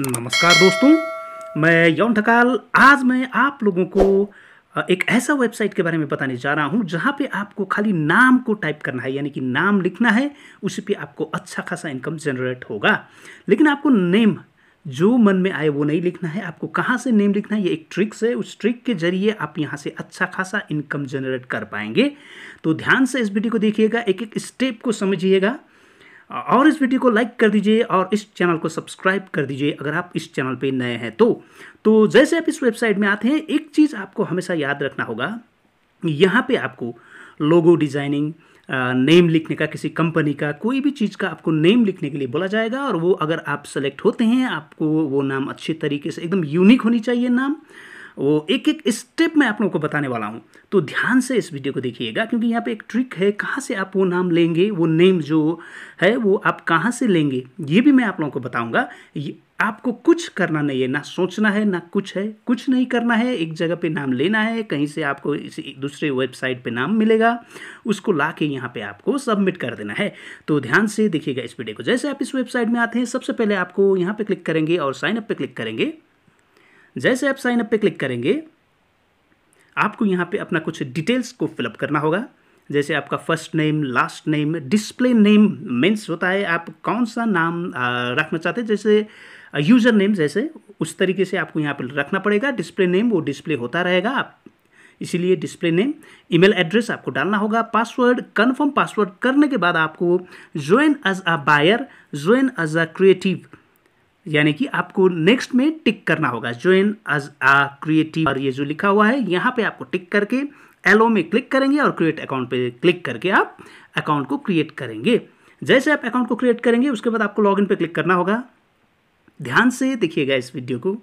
नमस्कार दोस्तों मैं यौन ढकाल आज मैं आप लोगों को एक ऐसा वेबसाइट के बारे में बताने जा रहा हूँ जहाँ पे आपको खाली नाम को टाइप करना है यानी कि नाम लिखना है उसी पे आपको अच्छा खासा इनकम जनरेट होगा लेकिन आपको नेम जो मन में आए वो नहीं लिखना है आपको कहाँ से नेम लिखना है ये एक ट्रिक्स है उस ट्रिक के जरिए आप यहाँ से अच्छा खासा इनकम जनरेट कर पाएंगे तो ध्यान से इस वीडियो को देखिएगा एक एक स्टेप को समझिएगा और इस वीडियो को लाइक कर दीजिए और इस चैनल को सब्सक्राइब कर दीजिए अगर आप इस चैनल पे नए हैं तो तो जैसे आप इस वेबसाइट में आते हैं एक चीज़ आपको हमेशा याद रखना होगा यहाँ पे आपको लोगो डिज़ाइनिंग नेम लिखने का किसी कंपनी का कोई भी चीज़ का आपको नेम लिखने के लिए बोला जाएगा और वो अगर आप सेलेक्ट होते हैं आपको वो नाम अच्छे तरीके से एकदम यूनिक होनी चाहिए नाम वो एक एक स्टेप मैं आप लोगों को बताने वाला हूँ तो ध्यान से इस वीडियो को देखिएगा क्योंकि यहाँ पे एक ट्रिक है कहाँ से आप वो नाम लेंगे वो नेम जो है वो आप कहाँ से लेंगे ये भी मैं आप लोगों को बताऊँगा आपको कुछ करना नहीं है ना सोचना है ना कुछ है कुछ नहीं करना है एक जगह पे नाम लेना है कहीं से आपको इस दूसरे वेबसाइट पे नाम मिलेगा उसको ला के यहाँ पर आपको सबमिट कर देना है तो ध्यान से देखिएगा इस वीडियो को जैसे आप इस वेबसाइट में आते हैं सबसे पहले आपको यहाँ पर क्लिक करेंगे और साइनअप पर पे क्लिक करेंगे जैसे आप साइन अप पे क्लिक करेंगे आपको यहाँ पे अपना कुछ डिटेल्स को फिलअप करना होगा जैसे आपका first name last name display name means होता है आप कौन सा नाम रखना चाहते हैं जैसे यूज़र नेम जैसे उस तरीके से आपको यहाँ पर रखना पड़ेगा डिस्प्ले नेम वो डिस्प्ले होता रहेगा आप इसीलिए डिस्प्ले नेम ईमेल एड्रेस आपको डालना होगा पासवर्ड कन्फर्म पासवर्ड करने के बाद आपको join as a buyer join as a creative यानी कि आपको नेक्स्ट में टिक करना होगा ज्वाइन एज आ क्रिएटिव और ये जो लिखा हुआ है यहाँ पे आपको टिक करके एलो में क्लिक करेंगे और क्रिएट अकाउंट पे क्लिक करके आप अकाउंट को क्रिएट करेंगे जैसे आप अकाउंट को क्रिएट करेंगे उसके बाद आपको इन पे क्लिक करना होगा ध्यान से देखिएगा इस वीडियो को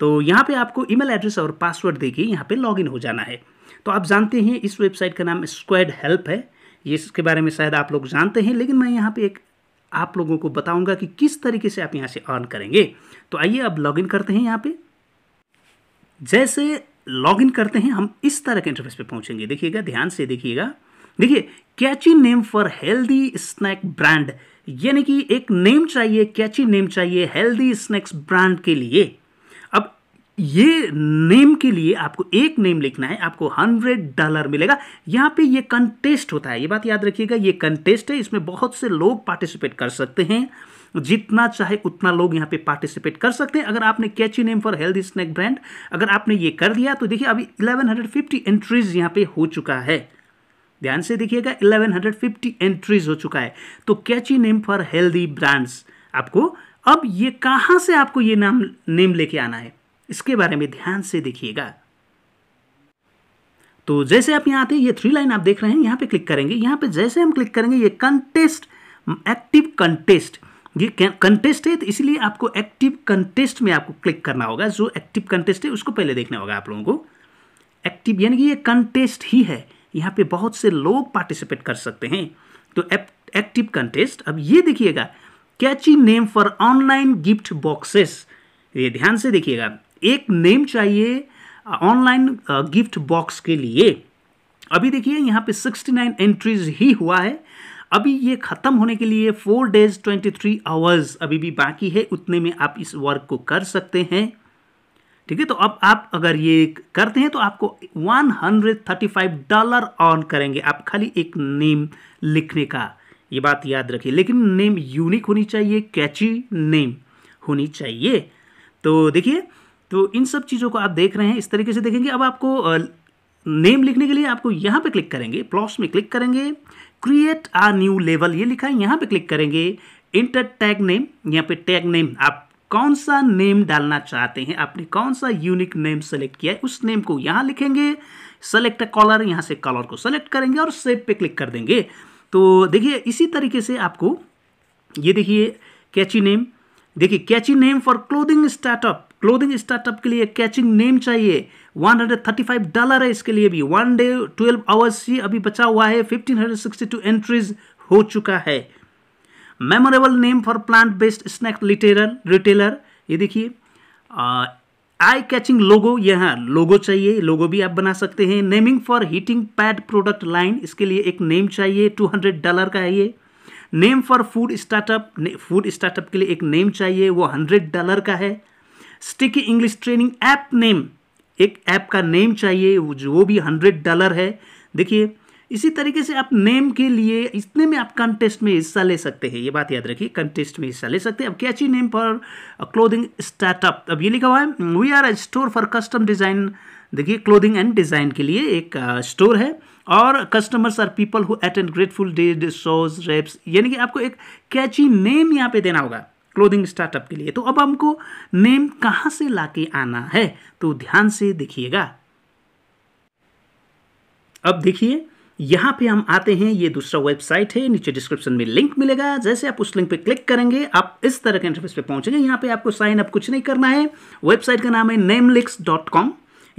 तो यहाँ पे आपको ईमेल एड्रेस और पासवर्ड देके यहाँ पे लॉगिन हो जाना है तो आप जानते हैं इस वेबसाइट का नाम स्क्वाड हेल्प है ये इसके बारे में शायद आप लोग जानते हैं लेकिन मैं यहाँ पे एक आप लोगों को बताऊंगा कि किस तरीके से आप यहाँ से अर्न करेंगे तो आइए अब लॉगिन करते हैं यहाँ पे जैसे लॉगिन करते हैं हम इस तरह के इंटरफेस पे पहुंचेंगे देखिएगा ध्यान से देखिएगा देखिए catchy name for healthy snack brand यानी कि एक नेम चाहिए कैची नेम चाहिए हेल्दी स्नैक्स ब्रांड के लिए ये नेम के लिए आपको एक नेम लिखना है आपको हंड्रेड डॉलर मिलेगा यहाँ पे ये कंटेस्ट होता है ये बात याद रखिएगा ये कंटेस्ट है इसमें बहुत से लोग पार्टिसिपेट कर सकते हैं जितना चाहे उतना लोग यहाँ पे पार्टिसिपेट कर सकते हैं अगर आपने catchy name for healthy snack brand अगर आपने ये कर दिया तो देखिए अभी इलेवन एंट्रीज यहाँ पर हो चुका है ध्यान से देखिएगा इलेवन एंट्रीज हो चुका है तो catchy name for healthy brands आपको अब ये कहाँ से आपको ये नाम नेम लेके आना है इसके बारे में ध्यान से देखिएगा तो जैसे आप यहां आते हैं ये थ्री लाइन आप देख रहे हैं यहां पे क्लिक करेंगे यहां पे जैसे हम क्लिक करेंगे ये कंटेस्ट एक्टिव कंटेस्ट ये कंटेस्ट है तो इसलिए आपको एक्टिव कंटेस्ट में आपको क्लिक करना होगा जो एक्टिव कंटेस्ट है उसको पहले देखना होगा आप लोगों को एक्टिव यानी कि ये कंटेस्ट ही है यहाँ पे बहुत से लोग पार्टिसिपेट कर सकते हैं तो एक्टिव कंटेस्ट अब ये देखिएगा catchy name for online gift boxes ये ध्यान से देखिएगा एक नेम चाहिए ऑनलाइन गिफ्ट बॉक्स के लिए अभी देखिए यहाँ पे 69 एंट्रीज ही हुआ है अभी ये ख़त्म होने के लिए फोर डेज 23 थ्री आवर्स अभी भी बाकी है उतने में आप इस वर्क को कर सकते हैं ठीक है तो अब आप अगर ये करते हैं तो आपको 135 डॉलर ऑन करेंगे आप खाली एक नेम लिखने का ये बात याद रखिए लेकिन नेम यूनिक होनी चाहिए कैची नेम होनी चाहिए तो देखिए तो इन सब चीज़ों को आप देख रहे हैं इस तरीके से देखेंगे अब आपको नेम लिखने के लिए आपको यहाँ पे क्लिक करेंगे प्लॉस में क्लिक करेंगे क्रिएट आ न्यू लेवल ये लिखा है यहाँ पे क्लिक करेंगे इंटर टैग नेम यहाँ पे टैग नेम आप कौन सा नेम डालना चाहते हैं आपने कौन सा यूनिक नेम सेलेक्ट किया है उस नेम को यहाँ लिखेंगे सेलेक्ट कॉलर यहाँ से कॉलर को सेलेक्ट करेंगे और सेव पे क्लिक कर देंगे तो देखिए इसी तरीके से आपको ये देखिए कैची नेम देखिए catchy name for clothing startup clothing startup के लिए कैचिंग नेम चाहिए 135 डॉलर है इसके लिए भी वन डे 12 आवर्स ही अभी बचा हुआ है 1562 एंट्रीज हो चुका है memorable name for plant based snack literal retailer ये देखिए आई कैचिंग लोगो यहाँ लोगो चाहिए लोगो भी आप बना सकते हैं naming for heating pad product line इसके लिए एक नेम चाहिए 200 डॉलर का है ये name for food startup food startup के लिए एक नेम चाहिए वो 100 डॉलर का है sticky English training app name एक ऐप का नेम चाहिए वो भी हंड्रेड डॉलर है देखिए इसी तरीके से आप नेम के लिए इतने में आप कंटेस्ट में हिस्सा ले सकते हैं ये बात याद रखिए कंटेस्ट में हिस्सा ले सकते हैं अब catchy name for clothing startup अब ये लिखा हुआ है we are store for custom design देखिए क्लोथिंग एंड डिज़ाइन के लिए एक स्टोर है और customers are people who attend Grateful Dead shows reps यानी कि आपको एक कैची नेम यहाँ पे देना होगा क्लोदिंग स्टार्टअप के लिए तो अब हमको नेम कहाँ से लाके आना है तो ध्यान से देखिएगा अब देखिए यहाँ पे हम आते हैं ये दूसरा वेबसाइट है नीचे डिस्क्रिप्शन में लिंक मिलेगा जैसे आप उस लिंक पे क्लिक करेंगे आप इस तरह के इंटरफेस पे पहुंचेंगे यहाँ पे आपको साइन अप कुछ नहीं करना है वेबसाइट का नाम है नेमलिक्स डॉट कॉम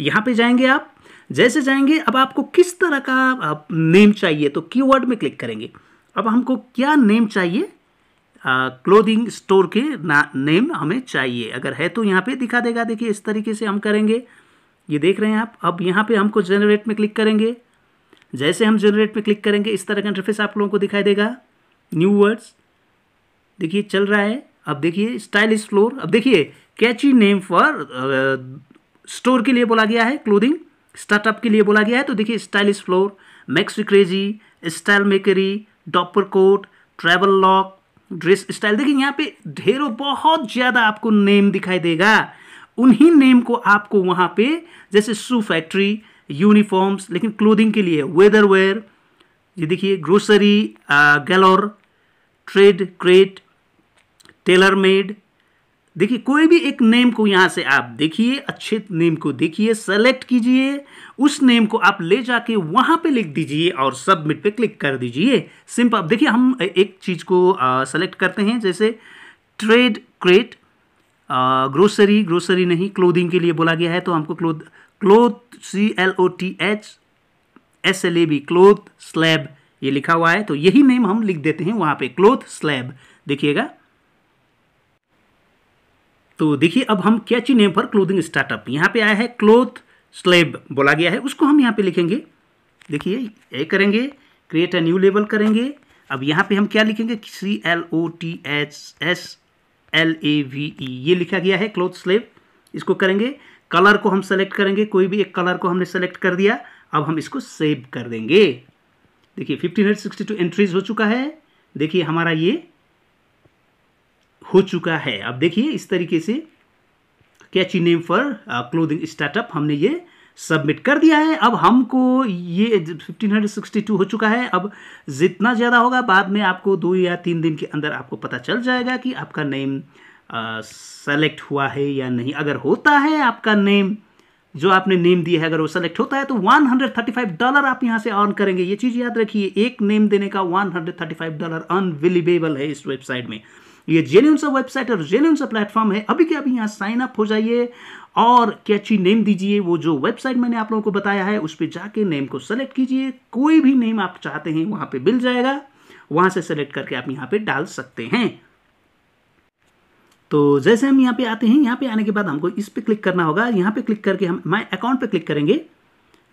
यहाँ पे जाएंगे आप जैसे जाएंगे अब आपको किस तरह का नेम चाहिए तो कीवर्ड में क्लिक करेंगे अब हमको क्या नेम चाहिए क्लोदिंग स्टोर के ना नेम हमें चाहिए अगर है तो यहाँ पे दिखा देगा देखिए इस तरीके से हम करेंगे ये देख रहे हैं आप अब यहाँ पे हमको जनरेट में क्लिक करेंगे जैसे हम जनरेट में क्लिक करेंगे इस तरह का इंटरफेस आप लोगों को दिखाई देगा न्यू वर्ड्स देखिए चल रहा है अब देखिए स्टाइलिश फ्लोर अब देखिए कैची नेम फॉर स्टोर के लिए बोला गया है क्लोदिंग स्टार्टअप के लिए बोला गया है तो देखिए स्टाइलिश फ्लोर मैक्सिक्रेजी स्टाइल मेकरी dapper coat travel lock dress style देखिए यहाँ पे ढेरों बहुत ज़्यादा आपको नेम दिखाई देगा उन्हीं नेम को आपको वहां पे जैसे शू फैक्ट्री यूनिफॉर्म्स लेकिन क्लोथिंग के लिए वेदर वेयर ये देखिए grocery galore trade crate tailor made देखिए कोई भी एक नेम को यहाँ से आप देखिए अच्छे नेम को देखिए सेलेक्ट कीजिए उस नेम को आप ले जाके वहाँ पे लिख दीजिए और सबमिट पे क्लिक कर दीजिए सिंपल देखिए हम एक चीज़ को सेलेक्ट करते हैं जैसे ट्रेड क्रेट ग्रोसरी ग्रोसरी नहीं क्लोथिंग के लिए बोला गया है तो हमको cloth cloth C L O T H S L A B cloth slab ये लिखा हुआ है तो यही नेम हम लिख देते हैं वहाँ पे क्लोथ स्लैब देखिएगा तो देखिए अब हम catchy name for clothing startup यहाँ पे आया है क्लोथ स्लेब बोला गया है उसको हम यहाँ पे लिखेंगे देखिए ये करेंगे क्रिएट अ न्यू लेबल करेंगे अब यहाँ पे हम क्या लिखेंगे C L O T H S L A V E ये लिखा गया है क्लोथ स्लेब इसको करेंगे कलर को हम सेलेक्ट करेंगे कोई भी एक कलर को हमने सेलेक्ट कर दिया अब हम इसको सेव कर देंगे देखिए fifteen hundred sixty two entries हो चुका है देखिए हमारा ये हो चुका है अब देखिए इस तरीके से catch name for clothing startup हमने ये सबमिट कर दिया है अब हमको ये 1562 हो चुका है अब जितना ज़्यादा होगा बाद में आपको दो या तीन दिन के अंदर आपको पता चल जाएगा कि आपका नेम सेलेक्ट uh, हुआ है या नहीं अगर होता है आपका नेम जो आपने नेम दिया है अगर वो सेलेक्ट होता है तो 135 डॉलर आप यहाँ से अर्न करेंगे ये चीज़ याद रखिए एक नेम देने का 135 डॉलर अनविलीबेबल है इस वेबसाइट में ये जेन्यून सा वेबसाइट और जेन्यून सा प्लेटफॉर्म है अभी के अभी यहाँ साइन अप हो जाइए और कैची नेम दीजिए वो जो वेबसाइट मैंने आप लोगों को बताया है उस पर जाके नेम को सेलेक्ट कीजिए कोई भी नेम आप चाहते हैं वहाँ पे मिल जाएगा वहाँ से सेलेक्ट करके आप यहाँ पे डाल सकते हैं तो जैसे हम यहाँ पे आते हैं यहाँ पे आने के बाद हमको इस पर क्लिक करना होगा यहाँ पे क्लिक करके हम माई अकाउंट पे क्लिक करेंगे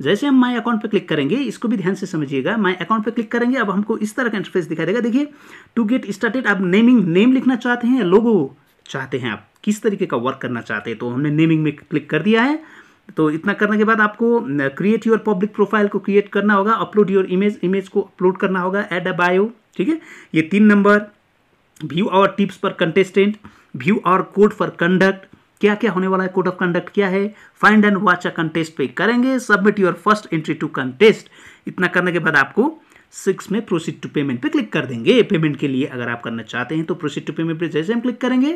जैसे हम माई अकाउंट पे क्लिक करेंगे इसको भी ध्यान से समझिएगा माई अकाउंट पे क्लिक करेंगे अब हमको इस तरह का इंटरफेस दिखाई देगा देखिए टू गेट स्टार्टेड आप नेमिंग नेम लिखना चाहते हैं या लोगो चाहते हैं आप किस तरीके का वर्क करना चाहते हैं तो हमने नेमिंग में क्लिक कर दिया है तो इतना करने के बाद आपको क्रिएट योर पब्लिक प्रोफाइल को क्रिएट करना होगा अपलोड योर इमेज इमेज को अपलोड करना होगा एड अ बायो ठीक है ये तीन नंबर व्यू आवर टिप्स पर contestant view our code for conduct क्या क्या होने वाला है कोड ऑफ कंडक्ट क्या है find and watch a contest पे करेंगे submit your first entry to contest इतना करने के बाद आपको सिक्स में प्रोसीड टू पेमेंट पे क्लिक कर देंगे पेमेंट के लिए अगर आप करना चाहते हैं तो प्रोसीड टू पेमेंट पे जैसे हम क्लिक करेंगे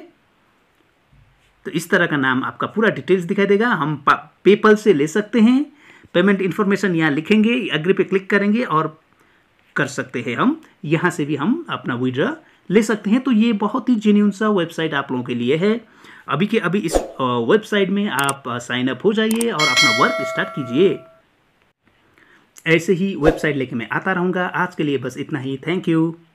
तो इस तरह का नाम आपका पूरा डिटेल्स दिखाई देगा हम पेपल से ले सकते हैं पेमेंट इन्फॉर्मेशन यहाँ लिखेंगे अग्री पे क्लिक करेंगे और कर सकते हैं हम यहाँ से भी हम अपना विड्रा ले सकते हैं तो ये बहुत ही जेन्यून सा वेबसाइट आप लोगों के लिए है अभी के अभी इस वेबसाइट में आप साइन अप हो जाइए और अपना वर्क स्टार्ट कीजिए ऐसे ही वेबसाइट लेके मैं आता रहूँगा आज के लिए बस इतना ही थैंक यू